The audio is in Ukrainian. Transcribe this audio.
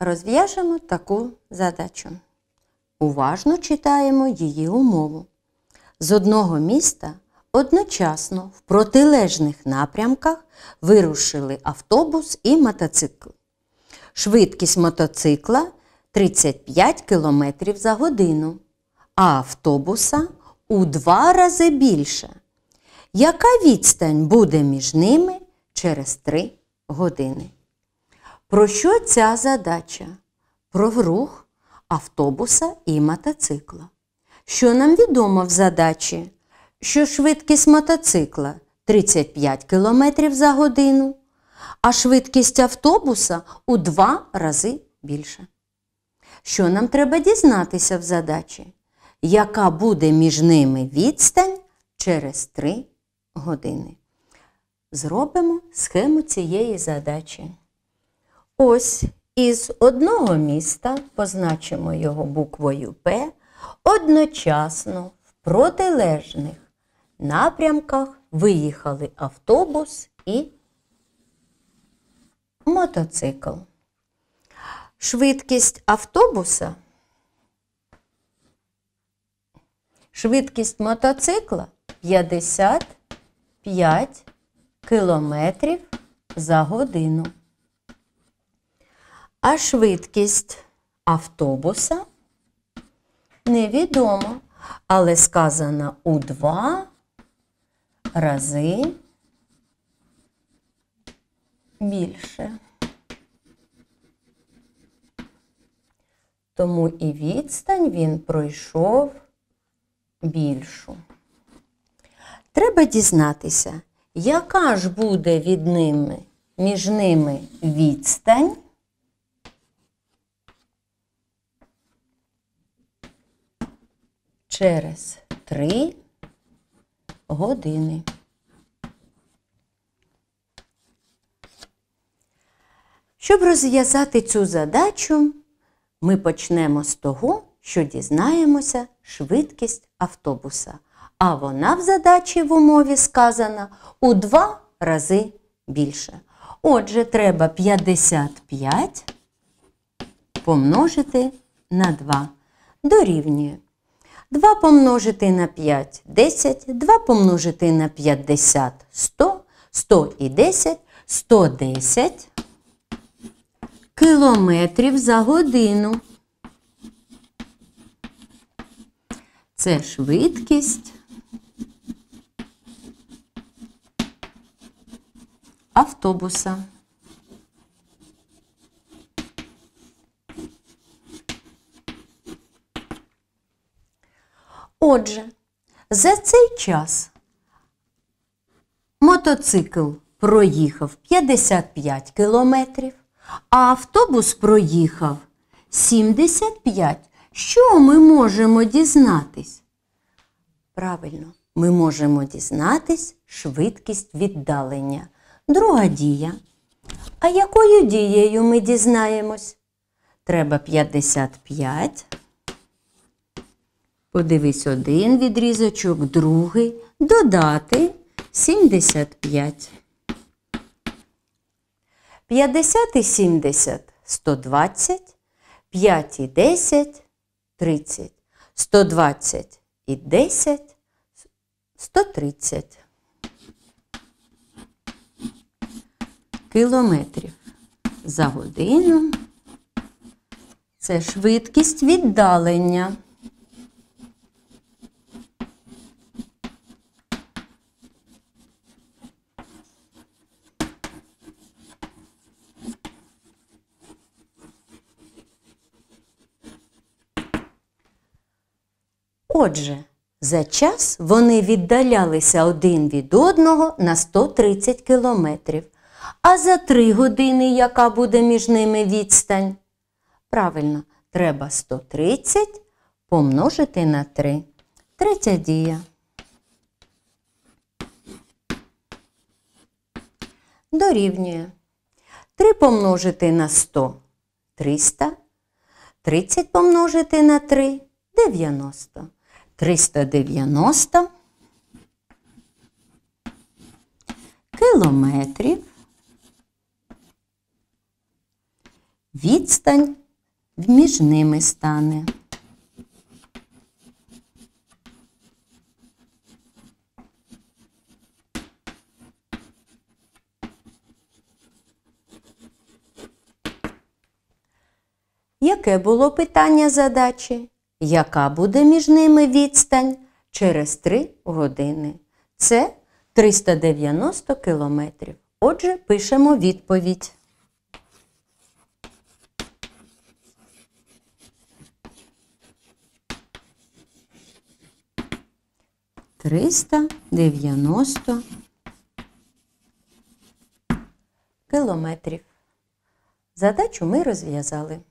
Розв'яжемо таку задачу. Уважно читаємо її умову. З одного міста одночасно в протилежних напрямках вирушили автобус і мотоцикл. Швидкість мотоцикла 35 км за годину, а автобуса у два рази більше. Яка відстань буде між ними через 3 години? Про що ця задача? Про рух автобуса і мотоцикла. Що нам відомо в задачі? Що швидкість мотоцикла 35 км за годину, а швидкість автобуса у 2 рази більше. Що нам треба дізнатися в задачі? Яка буде між ними відстань через 3 години? Зробимо схему цієї задачі. Ось із одного міста позначимо його буквою П одночасно в протилежних напрямках виїхали автобус і мотоцикл. Швидкість автобуса, швидкість мотоцикла 55 км за годину. А швидкість автобуса невідомо, але сказано у два рази більше. Тому і відстань він пройшов більшу. Треба дізнатися, яка ж буде від ними, між ними відстань. через 3 години. Щоб розв'язати цю задачу, ми почнемо з того, що дізнаємося швидкість автобуса. А вона в задачі в умові сказана у 2 рази більше. Отже, треба 55 помножити на 2. Дорівнює 2 помножити на 5 10, 2 помножити на 50 100, 100 і 10, 110 кілометрів за годину. Це швидкість автобуса. Отже, за цей час мотоцикл проїхав 55 кілометрів, а автобус проїхав 75. Що ми можемо дізнатись? Правильно, ми можемо дізнатись швидкість віддалення. Друга дія. А якою дією ми дізнаємось? Треба 55 Подивись один відрізочок, другий, додати 75. 50 і 70 120, 5 і 10 30, 120 і 10 130 кілометрів за годину. Це швидкість віддалення. Отже, за час вони віддалялися один від одного на 130 кілометрів. А за три години яка буде між ними відстань? Правильно, треба 130 помножити на 3. Третя дія. Дорівнює. 3 помножити на 100 300. 30 помножити на 3 90. 390 кілометрів відстань між ними стане. Яке було питання задачі? Яка буде між ними відстань через три години? Це 390 кілометрів. Отже, пишемо відповідь. Триста дев'яносто кілометрів. Задачу ми розв'язали.